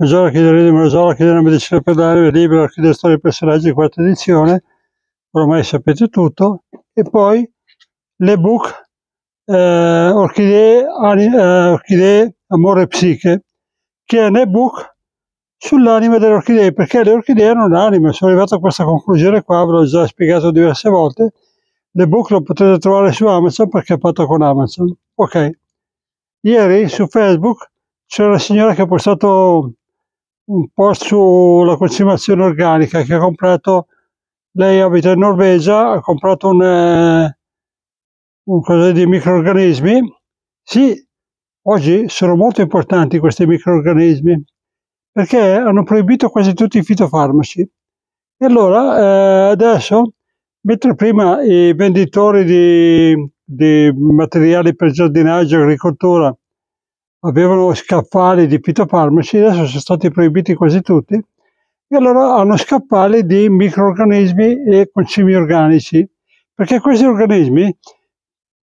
Mezz'ora chiederemo, mezz'ora chiederemo medicina pedale, il libro, l'architettura dei personaggi, quarta edizione, ormai sapete tutto, e poi le eh, orchidee, eh, orchidee, Amore e Psiche, che è un ebook sull'anima delle orchidee, perché le orchidee hanno un'anima, sono arrivato a questa conclusione qua, ve l'ho già spiegato diverse volte, l'ebook lo potete trovare su Amazon perché è fatto con Amazon. Ok, ieri su Facebook c'era una signora che ha postato un po' sulla consumazione organica che ha comprato, lei abita in Norvegia, ha comprato un, eh, un cosa di microorganismi. Sì, oggi sono molto importanti questi microorganismi perché hanno proibito quasi tutti i fitofarmaci. E allora eh, adesso, mentre prima i venditori di, di materiali per giardinaggio e agricoltura avevano scaffali di fitofarmaci, adesso sono stati proibiti quasi tutti, e allora hanno scaffali di microorganismi e concimi organici, perché questi organismi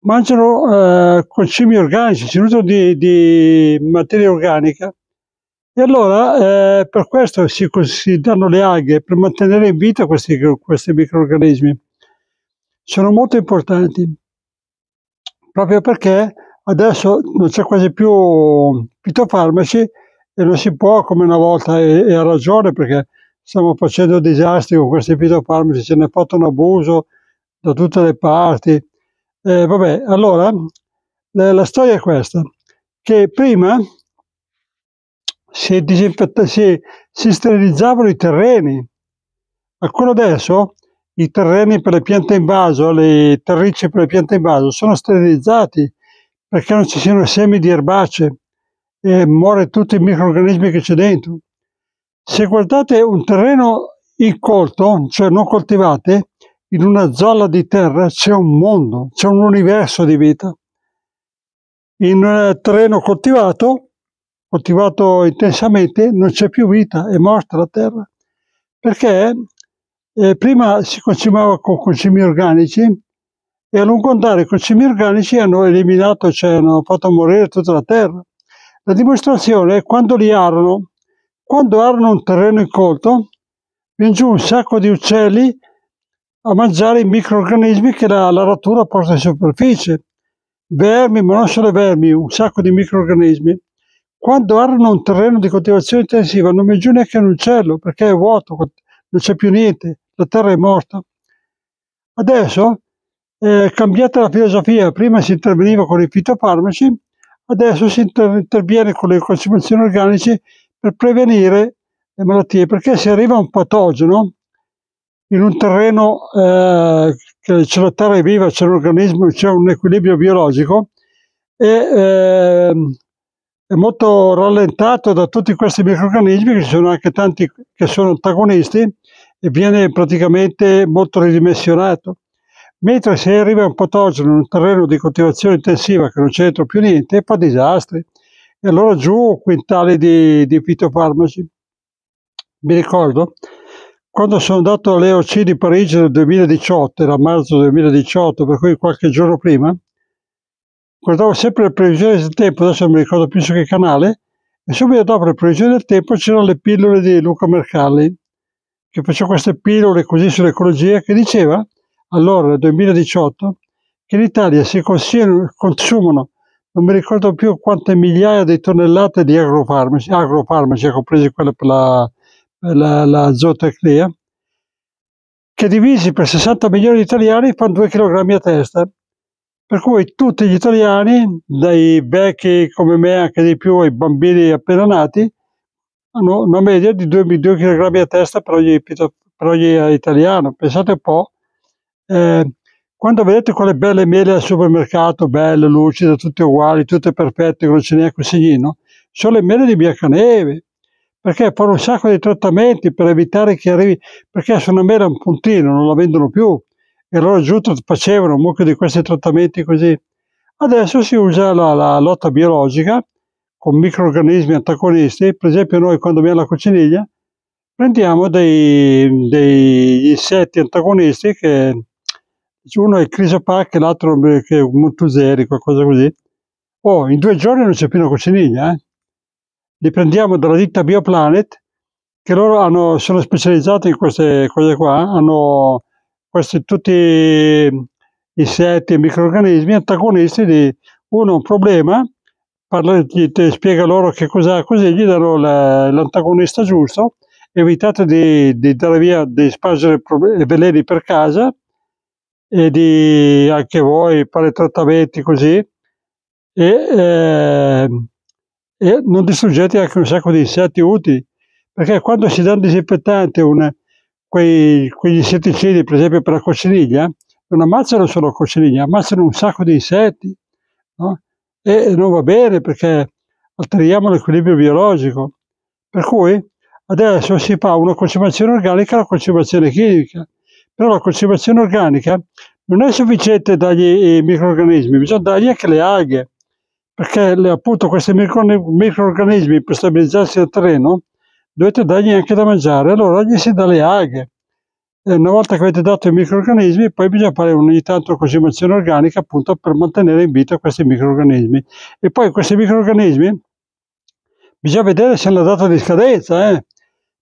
mangiano eh, concimi organici, si nutrono di, di, materia organica, e allora eh, per questo si, si, danno le alghe, per mantenere in vita questi, questi microorganismi. Sono molto importanti, proprio perché Adesso non c'è quasi più fitofarmaci e non si può come una volta, e, e ha ragione perché stiamo facendo disastri con questi fitofarmaci, se ne è fatto un abuso da tutte le parti. Eh, vabbè, allora la, la, storia è questa, che prima si, si, si sterilizzavano i terreni, ancora adesso i terreni per le piante in vaso, le terricce per le piante in vaso sono sterilizzati perché non ci siano semi di erbacee e muore tutti i microrganismi che c'è dentro. Se guardate un terreno incolto, cioè non coltivate, in una zolla di terra c'è un mondo, c'è un universo di vita. In un eh, terreno coltivato, coltivato intensamente, non c'è più vita, è morta la terra. Perché eh, prima si concimava con concimi organici, e a non contare con cimi organici hanno eliminato, cioè hanno fatto morire tutta la terra. La dimostrazione è quando li arano, quando arano un terreno incolto, viene giù un sacco di uccelli a mangiare i microorganismi che la, la rattura porta in superficie, vermi, ma non solo vermi, un sacco di microorganismi. Quando arano un terreno di coltivazione intensiva non viene giù neanche un uccello perché è vuoto, non c'è più niente, la terra è morta. Adesso è cambiata la filosofia, prima si interveniva con i fitofarmaci, adesso si interviene con le consumazioni organiche per prevenire le malattie, perché se arriva un patogeno in un terreno eh, che c'è la terra è viva, c'è l'organismo, c'è un equilibrio biologico, e, eh, è molto rallentato da tutti questi microrganismi, che ci sono anche tanti che sono antagonisti, e viene praticamente molto ridimensionato. Mentre se arriva un patogeno in un terreno di coltivazione intensiva che non c'entra più niente, fa disastri. E allora giù quintali di, di fitofarmaci. Mi ricordo quando sono andato all'EOC di Parigi nel 2018, era marzo 2018, per cui qualche giorno prima, guardavo sempre le previsioni del tempo, adesso non mi ricordo più su che canale, e subito dopo le previsioni del tempo c'erano le pillole di Luca Mercalli, che faceva queste pillole così sull'ecologia, che diceva allora nel 2018 che in Italia si consumano non mi ricordo più quante migliaia di tonnellate di agrofarmaci, agrofarmaci compresi ecco, quelle per la, la, la zootecnia, che divisi per 60 milioni di italiani fanno 2 kg a testa. Per cui tutti gli italiani, dai vecchi come me, anche di più, ai bambini appena nati, hanno una media di 2, 2 kg a testa per ogni, per ogni italiano. Pensate un po' eh, quando vedete quelle belle mele al supermercato, belle, lucide, tutte uguali, tutte perfette, che non c'è neanche un segnino, sono le mele di Biancaneve, perché fanno un sacco di trattamenti per evitare che arrivi, perché sono una mela a un puntino, non la vendono più, e loro giù facevano un mucchio di questi trattamenti così. Adesso si usa la, la lotta biologica con microorganismi antagonisti, per esempio noi quando abbiamo la cocciniglia prendiamo dei, degli insetti antagonisti che uno è Crisopac e l'altro è Montuseri, qualcosa così. Oh, in due giorni non c'è più una cocciniglia, eh? Li prendiamo dalla ditta Bioplanet, che loro hanno, sono specializzati in queste cose qua, hanno questi tutti insetti e microorganismi antagonisti di uno un problema, parla, ti, ti spiega loro che cos'ha, così gli danno l'antagonista giusto, evitate di, di dare via, di spargere veleni per casa, e di anche voi fare trattamenti così e, eh, e non distruggete anche un sacco di insetti utili perché quando si dà un disinfettante una, quei, quegli insetticidi per esempio per la cocciniglia non ammazzano solo la cocciniglia ammazzano un sacco di insetti no? e non va bene perché alteriamo l'equilibrio biologico per cui adesso si fa una conservazione organica e una conservazione chimica però la conservazione organica non è sufficiente dargli i eh, microorganismi, bisogna dargli anche le alghe, perché appunto questi microorganismi per stabilizzarsi il terreno dovete dargli anche da mangiare, allora gli si dà le alghe. E una volta che avete dato i microorganismi, poi bisogna fare ogni tanto consumazione organica appunto per mantenere in vita questi microorganismi. E poi questi microorganismi bisogna vedere se hanno la data di scadenza, eh?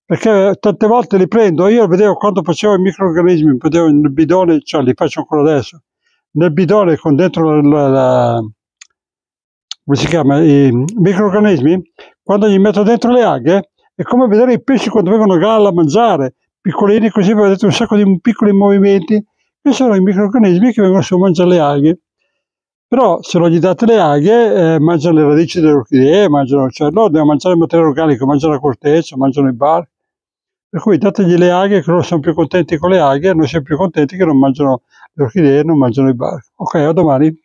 perché tante volte li prendo, io vedevo quando facevo i microorganismi, vedevo nel bidone, cioè li faccio ancora adesso, nel bidone con dentro la, la come si chiama, i microorganismi, quando gli metto dentro le alghe, è come vedere i pesci quando vengono a galla a mangiare, piccolini così, vedete un sacco di piccoli movimenti, che sono i microorganismi che vengono su a mangiare le alghe. Però se non gli date le aghe, eh, mangiano le radici delle orchidee, mangiano, cioè loro devono mangiare il materiale organico, mangiano la corteccia, mangiano i barchi, per cui dategli le aghe che loro sono più contenti con le aghe e noi siamo più contenti che non mangiano le orchidee non mangiano i bar. Ok, a domani.